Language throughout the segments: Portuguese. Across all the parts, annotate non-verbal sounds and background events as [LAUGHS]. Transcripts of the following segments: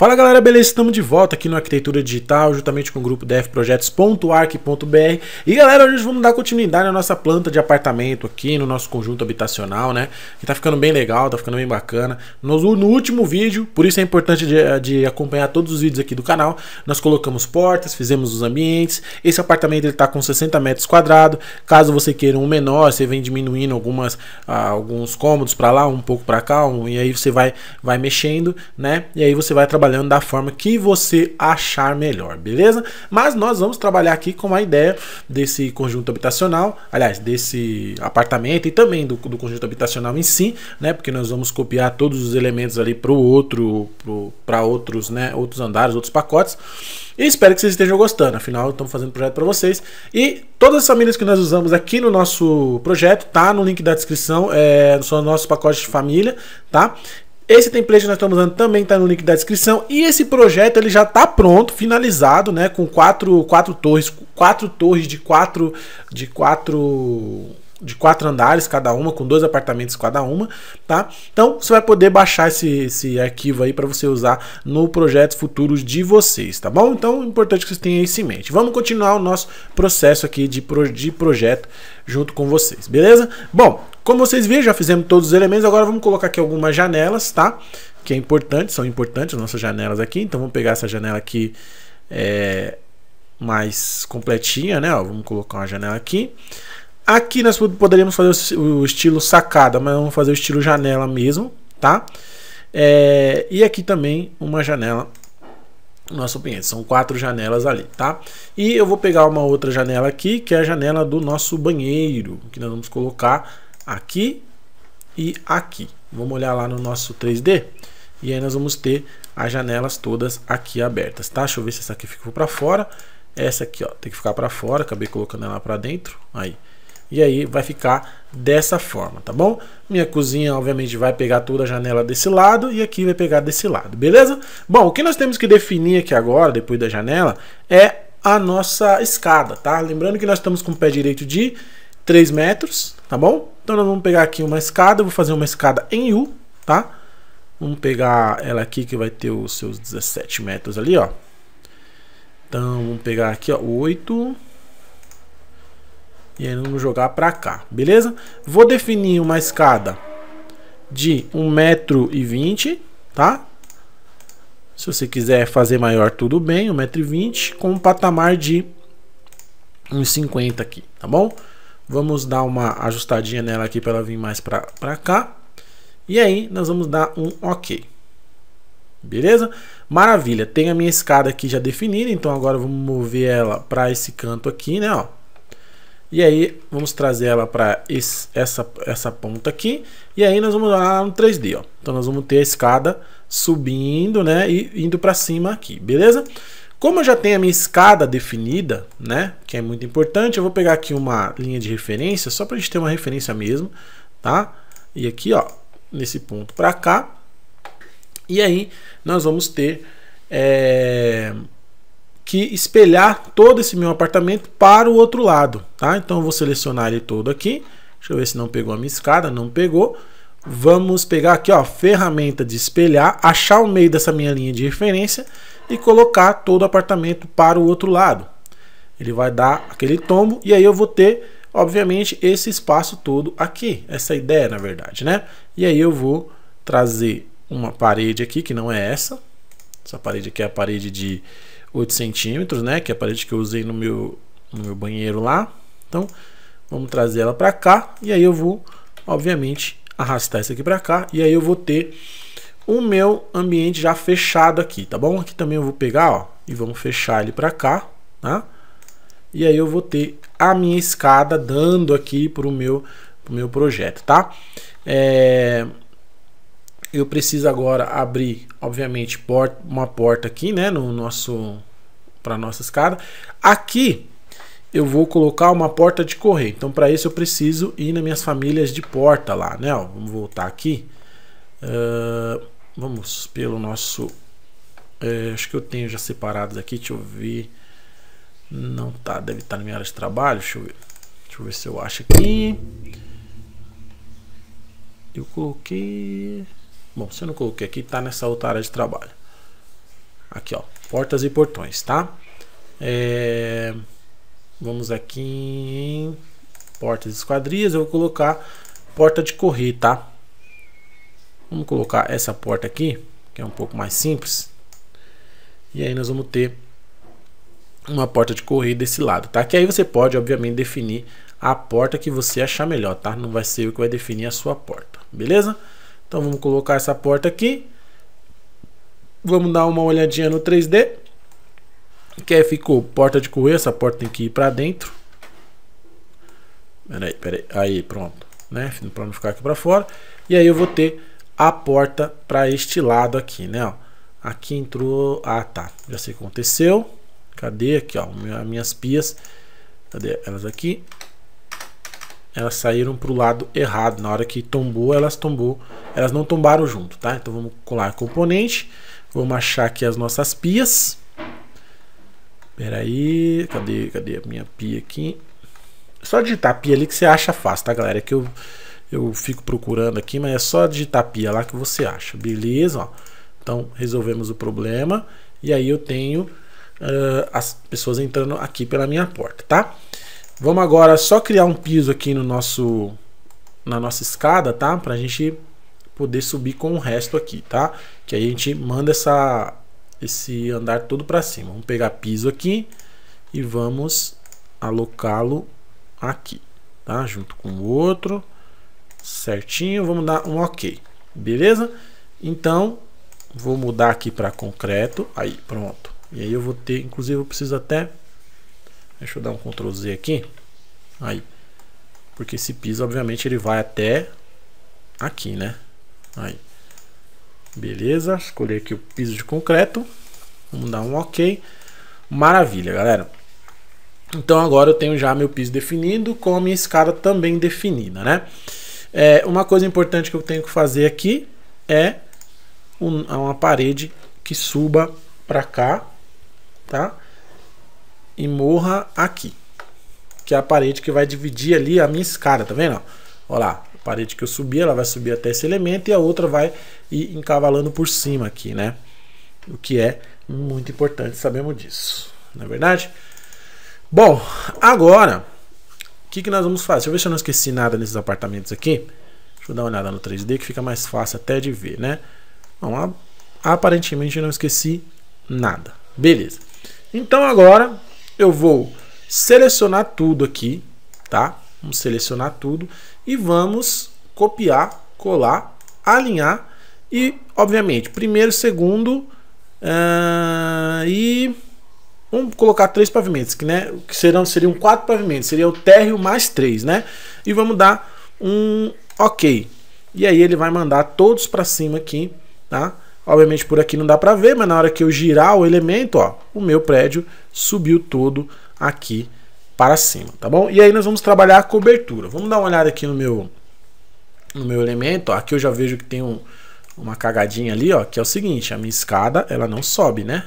Fala galera, beleza? Estamos de volta aqui no Arquitetura Digital, juntamente com o grupo dfprojetos.arc.br. E galera, hoje vamos dar continuidade na nossa planta de apartamento aqui, no nosso conjunto habitacional, né? Que tá ficando bem legal, tá ficando bem bacana. No, no último vídeo, por isso é importante de, de, acompanhar todos os vídeos aqui do canal, nós colocamos portas, fizemos os ambientes. Esse apartamento ele tá com 60 metros quadrados. Caso você queira um menor, você vem diminuindo algumas, ah, alguns cômodos para lá, um pouco para cá, um, e aí você vai, vai mexendo, né? E aí você vai trabalhando trabalhando da forma que você achar melhor, beleza? Mas nós vamos trabalhar aqui com a ideia desse conjunto habitacional, aliás, desse apartamento e também do, do conjunto habitacional em si, né? Porque nós vamos copiar todos os elementos ali para o outro, para outros, né? Outros andares, outros pacotes. E espero que vocês estejam gostando. Afinal, estamos fazendo um projeto para vocês. E todas as famílias que nós usamos aqui no nosso projeto tá no link da descrição, é, são nossos pacotes de família, tá? Esse template que nós estamos usando também está no link da descrição. E esse projeto ele já está pronto, finalizado, né? Com quatro, quatro torres, quatro torres de quatro, de quatro de quatro andares cada uma, com dois apartamentos cada uma, tá? Então você vai poder baixar esse, esse arquivo aí para você usar no projeto futuros de vocês, tá bom? Então é importante que vocês tenham isso em mente. Vamos continuar o nosso processo aqui de, pro, de projeto junto com vocês, beleza? Bom, como vocês viram, já fizemos todos os elementos, agora vamos colocar aqui algumas janelas, tá? Que é importante, são importantes as nossas janelas aqui, então vamos pegar essa janela aqui é, mais completinha, né? Ó, vamos colocar uma janela aqui. Aqui nós poderíamos fazer o estilo sacada, mas vamos fazer o estilo janela mesmo, tá? É, e aqui também uma janela no nosso ambiente. São quatro janelas ali, tá? E eu vou pegar uma outra janela aqui, que é a janela do nosso banheiro, que nós vamos colocar aqui e aqui. Vamos olhar lá no nosso 3D e aí nós vamos ter as janelas todas aqui abertas, tá? Deixa eu ver se essa aqui ficou para fora. Essa aqui, ó, tem que ficar para fora, acabei colocando ela para dentro. Aí. E aí vai ficar dessa forma, tá bom? Minha cozinha, obviamente, vai pegar toda a janela desse lado e aqui vai pegar desse lado, beleza? Bom, o que nós temos que definir aqui agora, depois da janela, é a nossa escada, tá? Lembrando que nós estamos com o pé direito de 3 metros, tá bom? Então nós vamos pegar aqui uma escada, vou fazer uma escada em U, tá? Vamos pegar ela aqui que vai ter os seus 17 metros ali, ó. Então vamos pegar aqui, ó, 8 e aí vamos jogar para cá, beleza? Vou definir uma escada de 1,20m, tá? Se você quiser fazer maior, tudo bem, 1,20m, com um patamar de 1,50 aqui, tá bom? Vamos dar uma ajustadinha nela aqui para ela vir mais para cá. E aí nós vamos dar um OK. Beleza? Maravilha. Tem a minha escada aqui já definida, então agora vamos mover ela para esse canto aqui, né, ó. E aí vamos trazer ela para essa, essa ponta aqui. E aí nós vamos lá no 3D, ó. Então nós vamos ter a escada subindo, né? E indo para cima aqui, beleza? Como eu já tenho a minha escada definida, né? Que é muito importante, eu vou pegar aqui uma linha de referência, só para a gente ter uma referência mesmo, tá? E aqui, ó, nesse ponto para cá. E aí nós vamos ter... É que espelhar todo esse meu apartamento para o outro lado, tá? Então eu vou selecionar ele todo aqui. Deixa eu ver se não pegou a minha escada, não pegou. Vamos pegar aqui, ó, ferramenta de espelhar, achar o meio dessa minha linha de referência e colocar todo o apartamento para o outro lado. Ele vai dar aquele tombo e aí eu vou ter, obviamente, esse espaço todo aqui. Essa é ideia, na verdade, né? E aí eu vou trazer uma parede aqui que não é essa. Essa parede aqui é a parede de 8 centímetros, né? Que é a parede que eu usei no meu, no meu banheiro lá. Então, vamos trazer ela para cá. E aí eu vou, obviamente, arrastar isso aqui para cá. E aí eu vou ter o meu ambiente já fechado aqui, tá bom? Aqui também eu vou pegar, ó, e vamos fechar ele para cá, tá? E aí eu vou ter a minha escada dando aqui pro meu, pro meu projeto, tá? É eu preciso agora abrir, obviamente, uma porta aqui, né, no nosso para nossa escada. Aqui eu vou colocar uma porta de correr. Então, para isso eu preciso ir nas minhas famílias de porta lá, né? Ó, vamos voltar aqui. Uh, vamos pelo nosso. Eh, acho que eu tenho já separados aqui. Deixa eu ver. Não tá, deve estar tá na minha área de trabalho. Deixa eu ver. Deixa eu ver se eu acho aqui. Eu coloquei. Bom, se eu não coloquei aqui, tá nessa outra área de trabalho. Aqui, ó, portas e portões, tá? É... Vamos aqui em portas e esquadrias, eu vou colocar porta de correr, tá? Vamos colocar essa porta aqui, que é um pouco mais simples. E aí nós vamos ter uma porta de correr desse lado, tá? Que aí você pode, obviamente, definir a porta que você achar melhor, tá? Não vai ser o que vai definir a sua porta, beleza? Então vamos colocar essa porta aqui. Vamos dar uma olhadinha no 3D. Que aí ficou porta de correr, essa porta tem que ir para dentro. Peraí, peraí, aí pronto, né? Para não ficar aqui para fora. E aí eu vou ter a porta para este lado aqui, né? Ó, aqui entrou, ah tá, já sei o que aconteceu. Cadê aqui, ó, minhas pias? Cadê elas aqui? elas saíram para o lado errado. Na hora que tombou, elas tombou, elas não tombaram junto, tá? Então vamos colar componente, vamos achar aqui as nossas pias. Peraí, cadê, cadê a minha pia aqui? só digitar pia ali que você acha fácil, tá, galera? É que eu, eu fico procurando aqui, mas é só digitar pia lá que você acha. Beleza, ó. Então resolvemos o problema e aí eu tenho uh, as pessoas entrando aqui pela minha porta, tá? Vamos agora só criar um piso aqui no nosso, na nossa escada, tá? Pra gente poder subir com o resto aqui, tá? Que aí a gente manda essa, esse andar todo para cima. Vamos pegar piso aqui e vamos alocá-lo aqui, tá? Junto com o outro, certinho. Vamos dar um OK, beleza? Então, vou mudar aqui para concreto. Aí, pronto. E aí eu vou ter, inclusive eu preciso até Deixa eu dar um Ctrl Z aqui. Aí. Porque esse piso, obviamente, ele vai até aqui, né? Aí. Beleza. Escolher aqui o piso de concreto. Vamos dar um OK. Maravilha, galera. Então agora eu tenho já meu piso definido com a minha escada também definida, né? É, uma coisa importante que eu tenho que fazer aqui é um, uma parede que suba para cá, tá? e morra aqui. Que é a parede que vai dividir ali a minha escada, tá vendo? Olha lá, a parede que eu subi, ela vai subir até esse elemento e a outra vai ir encavalando por cima aqui, né? O que é muito importante, sabemos disso, não é verdade? Bom, agora, o que, que nós vamos fazer? Deixa eu ver se eu não esqueci nada nesses apartamentos aqui. Deixa eu dar uma olhada no 3D que fica mais fácil até de ver, né? Bom, aparentemente eu não esqueci nada. Beleza. Então agora eu vou selecionar tudo aqui, tá? Vamos selecionar tudo e vamos copiar, colar, alinhar e, obviamente, primeiro, segundo uh, e vamos colocar três pavimentos, que, né, que serão, seriam quatro pavimentos, seria o térreo mais três, né? E vamos dar um OK. E aí ele vai mandar todos para cima aqui, tá? Obviamente por aqui não dá para ver, mas na hora que eu girar o elemento, ó, o meu prédio subiu todo aqui para cima, tá bom? E aí nós vamos trabalhar a cobertura. Vamos dar uma olhada aqui no meu no meu elemento, ó. aqui eu já vejo que tem um, uma cagadinha ali, ó, que é o seguinte, a minha escada, ela não sobe, né?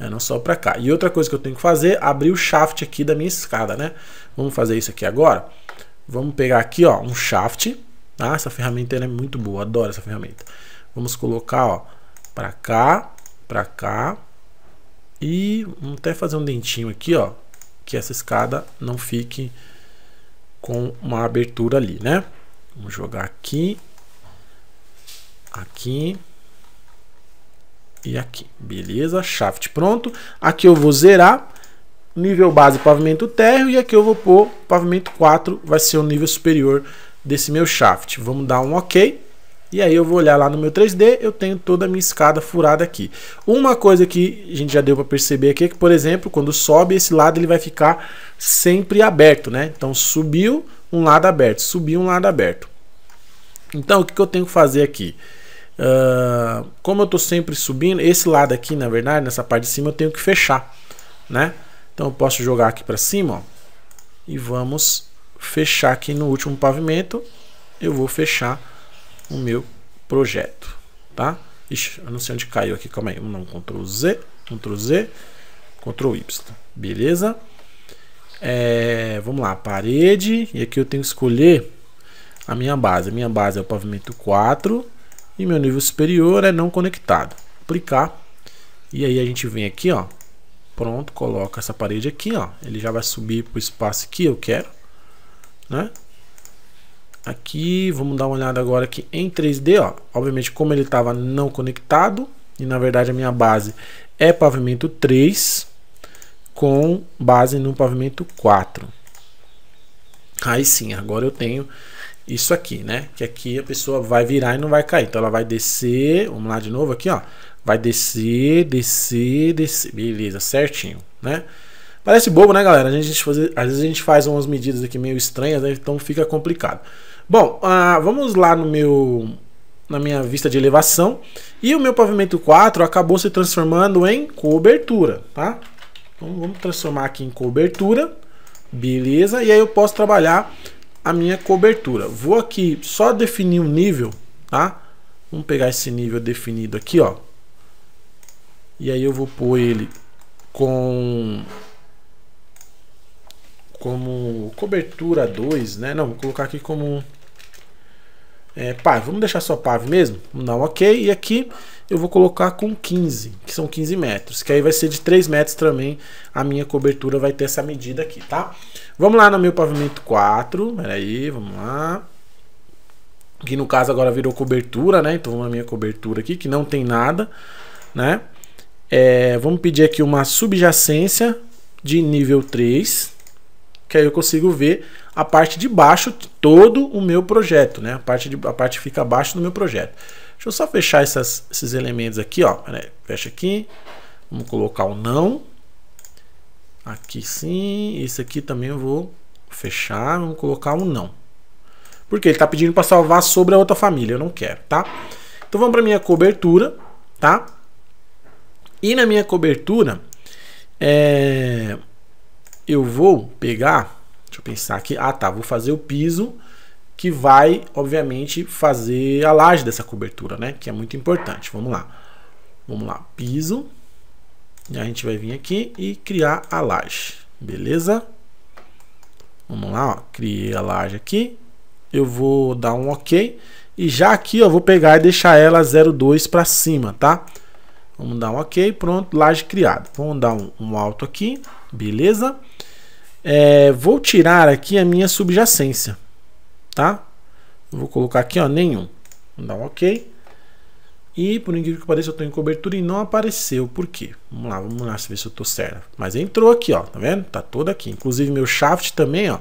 Ela não sobe para cá. E outra coisa que eu tenho que fazer, abrir o shaft aqui da minha escada, né? Vamos fazer isso aqui agora. Vamos pegar aqui, ó, um shaft, ah Essa ferramenta é muito boa, adoro essa ferramenta. Vamos colocar, ó, para cá, para cá. E vamos até fazer um dentinho aqui, ó, que essa escada não fique com uma abertura ali, né? Vamos jogar aqui, aqui e aqui. Beleza, shaft pronto. Aqui eu vou zerar nível base pavimento térreo e aqui eu vou pôr pavimento 4, vai ser o nível superior desse meu shaft. Vamos dar um OK. E aí eu vou olhar lá no meu 3D, eu tenho toda a minha escada furada aqui. Uma coisa que a gente já deu para perceber aqui é que, por exemplo, quando sobe esse lado ele vai ficar sempre aberto, né? Então subiu um lado aberto, subiu um lado aberto. Então o que, que eu tenho que fazer aqui? Uh, como eu estou sempre subindo, esse lado aqui, na verdade, nessa parte de cima eu tenho que fechar, né? Então eu posso jogar aqui para cima, ó, e vamos fechar aqui no último pavimento. Eu vou fechar o meu projeto, tá? Ixi, não sei onde caiu aqui, calma aí. um não Ctrl Z, Ctrl Z, Ctrl Y, beleza? É, vamos lá, parede, e aqui eu tenho que escolher a minha base. A minha base é o pavimento 4 e meu nível superior é não conectado. Aplicar, e aí a gente vem aqui, ó, pronto, coloca essa parede aqui, ó. Ele já vai subir para o espaço que eu quero, né? aqui, vamos dar uma olhada agora aqui em 3D, ó. Obviamente, como ele estava não conectado, e na verdade a minha base é pavimento 3 com base no pavimento 4. Aí sim, agora eu tenho isso aqui, né? Que aqui a pessoa vai virar e não vai cair. Então ela vai descer, vamos lá de novo aqui, ó. Vai descer, descer, descer. Beleza, certinho, né? Parece bobo, né, galera? A gente, às vezes a gente faz umas medidas aqui meio estranhas, né? então fica complicado. Bom, ah, vamos lá no meu na minha vista de elevação e o meu pavimento 4 acabou se transformando em cobertura, tá? Então vamos transformar aqui em cobertura, beleza? E aí eu posso trabalhar a minha cobertura. Vou aqui só definir um nível, tá? Vamos pegar esse nível definido aqui, ó. E aí eu vou pôr ele com como cobertura 2, né? Não, vou colocar aqui como é, PAV. Vamos deixar só PAV mesmo? Vamos dar um OK. E aqui eu vou colocar com 15, que são 15 metros. Que aí vai ser de 3 metros também. A minha cobertura vai ter essa medida aqui, tá? Vamos lá no meu pavimento 4. Peraí, vamos lá. Que no caso agora virou cobertura, né? Então vamos na minha cobertura aqui, que não tem nada, né? É, vamos pedir aqui uma subjacência de nível 3, que aí eu consigo ver a parte de baixo de todo o meu projeto, né? A parte, de, a parte fica abaixo do meu projeto. Deixa eu só fechar essas, esses elementos aqui, ó. Aí, fecha aqui. Vamos colocar o não. Aqui sim. Esse aqui também eu vou fechar. Vamos colocar o não. Porque ele está pedindo para salvar sobre a outra família. Eu não quero, tá? Então vamos para minha cobertura, tá? E na minha cobertura, é eu vou pegar, deixa eu pensar aqui, ah tá, vou fazer o piso que vai, obviamente, fazer a laje dessa cobertura, né? Que é muito importante. Vamos lá. Vamos lá, piso. E a gente vai vir aqui e criar a laje, beleza? Vamos lá, ó, criei a laje aqui. Eu vou dar um OK e já aqui eu vou pegar e deixar ela 02 para cima, tá? Vamos dar um OK, pronto, laje criada. Vamos dar um, um alto aqui, beleza? É, vou tirar aqui a minha subjacência, tá? Vou colocar aqui, ó, nenhum. Vou dar um OK. E por incrível que pareça, eu estou em cobertura e não apareceu. Por quê? Vamos lá, vamos lá ver se eu estou certo. Mas entrou aqui, ó, tá vendo? Tá toda aqui. Inclusive meu shaft também, ó,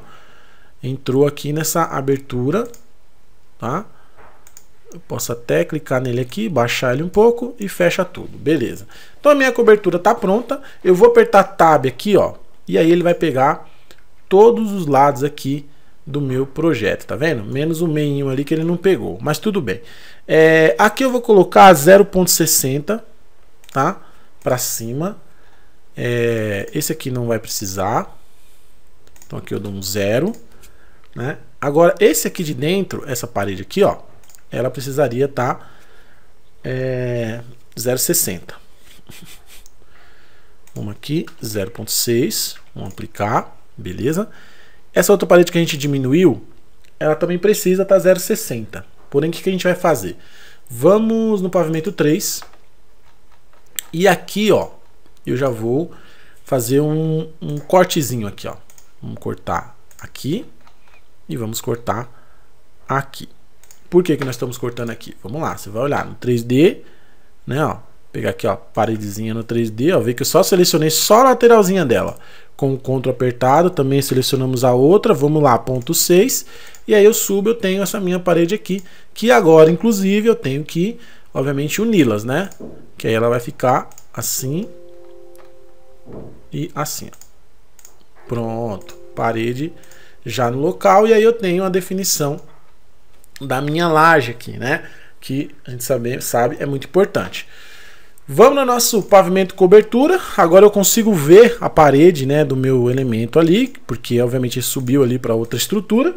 entrou aqui nessa abertura, tá? Eu posso até clicar nele aqui, baixar ele um pouco e fecha tudo. Beleza. Então a minha cobertura tá pronta. Eu vou apertar tab aqui, ó, e aí ele vai pegar todos os lados aqui do meu projeto, tá vendo? Menos o meinho ali que ele não pegou, mas tudo bem. É, aqui eu vou colocar 0.60, tá? Para cima. É, esse aqui não vai precisar. Então aqui eu dou um zero, né? Agora esse aqui de dentro, essa parede aqui, ó, ela precisaria estar tá, é, 0.60. Vamos [LAUGHS] aqui, 0.6, vamos aplicar. Beleza? Essa outra parede que a gente diminuiu, ela também precisa estar tá 0,60. Porém, o que, que a gente vai fazer? Vamos no pavimento 3. E aqui, ó, eu já vou fazer um, um cortezinho aqui, ó. Vamos cortar aqui e vamos cortar aqui. Por que, que nós estamos cortando aqui? Vamos lá, você vai olhar no 3D, né, ó. Pegar aqui, ó, paredezinha no 3D, ó, ver que eu só selecionei só a lateralzinha dela. Com o CTRL apertado, também selecionamos a outra, vamos lá, ponto 6. E aí eu subo, eu tenho essa minha parede aqui, que agora, inclusive, eu tenho que, obviamente, uni-las, né? Que aí ela vai ficar assim e assim. Pronto, parede já no local. E aí eu tenho a definição da minha laje aqui, né? Que a gente sabe, sabe é muito importante. Vamos no nosso pavimento cobertura. Agora eu consigo ver a parede né, do meu elemento ali, porque obviamente ele subiu ali para outra estrutura.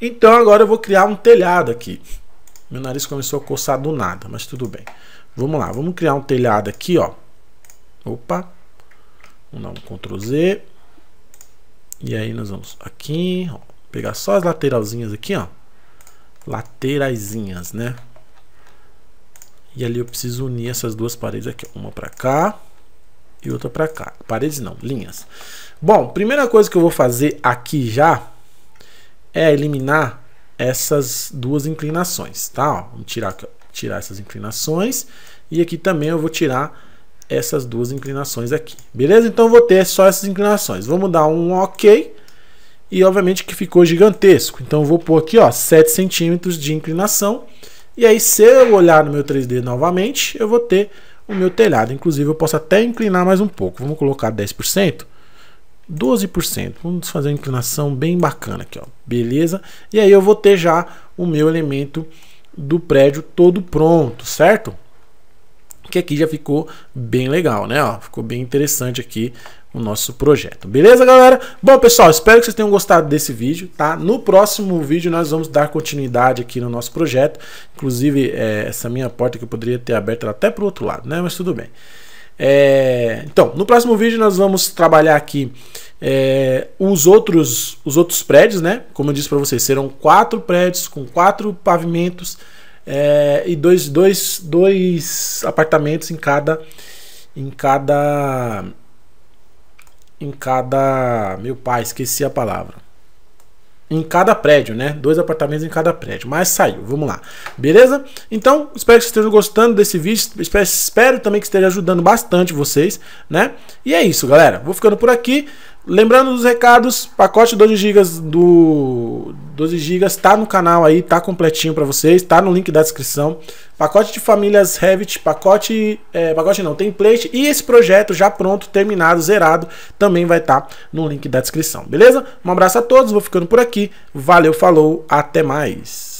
Então agora eu vou criar um telhado aqui. Meu nariz começou a coçar do nada, mas tudo bem. Vamos lá, vamos criar um telhado aqui, ó. Opa. Vamos dar um Ctrl Z. E aí nós vamos aqui, ó, pegar só as lateralzinhas aqui, ó. Lateraizinhas, né? E ali eu preciso unir essas duas paredes aqui, uma para cá e outra para cá. Paredes não, linhas. Bom, primeira coisa que eu vou fazer aqui já é eliminar essas duas inclinações, tá? Ó, vamos tirar tirar essas inclinações e aqui também eu vou tirar essas duas inclinações aqui. Beleza? Então vou ter só essas inclinações. Vamos dar um OK. E obviamente que ficou gigantesco. Então eu vou pôr aqui, ó, 7 centímetros de inclinação. E aí, se eu olhar no meu 3D novamente, eu vou ter o meu telhado. Inclusive, eu posso até inclinar mais um pouco. Vamos colocar 10%. 12%. Vamos fazer uma inclinação bem bacana aqui, ó. Beleza? E aí eu vou ter já o meu elemento do prédio todo pronto, certo? Que aqui já ficou bem legal, né? Ó, ficou bem interessante aqui o nosso projeto. Beleza, galera? Bom, pessoal, espero que vocês tenham gostado desse vídeo, tá? No próximo vídeo nós vamos dar continuidade aqui no nosso projeto. Inclusive, é, essa minha porta que eu poderia ter aberto até para o outro lado, né? Mas tudo bem. É, então, no próximo vídeo nós vamos trabalhar aqui é, os, outros, os outros prédios, né? Como eu disse para vocês, serão quatro prédios com quatro pavimentos é, e dois, dois, dois apartamentos em cada, em cada em cada. Meu pai, esqueci a palavra. Em cada prédio, né? Dois apartamentos em cada prédio. Mas saiu, vamos lá. Beleza? Então, espero que vocês estejam gostando desse vídeo. Espero, espero também que esteja ajudando bastante vocês, né? E é isso, galera. Vou ficando por aqui. Lembrando dos recados, pacote 12 GB do 12 GB tá no canal aí, tá completinho para vocês, tá no link da descrição. Pacote de famílias Revit, pacote, é, pacote não, template e esse projeto já pronto, terminado, zerado, também vai estar tá no link da descrição, beleza? Um abraço a todos, vou ficando por aqui. Valeu, falou, até mais.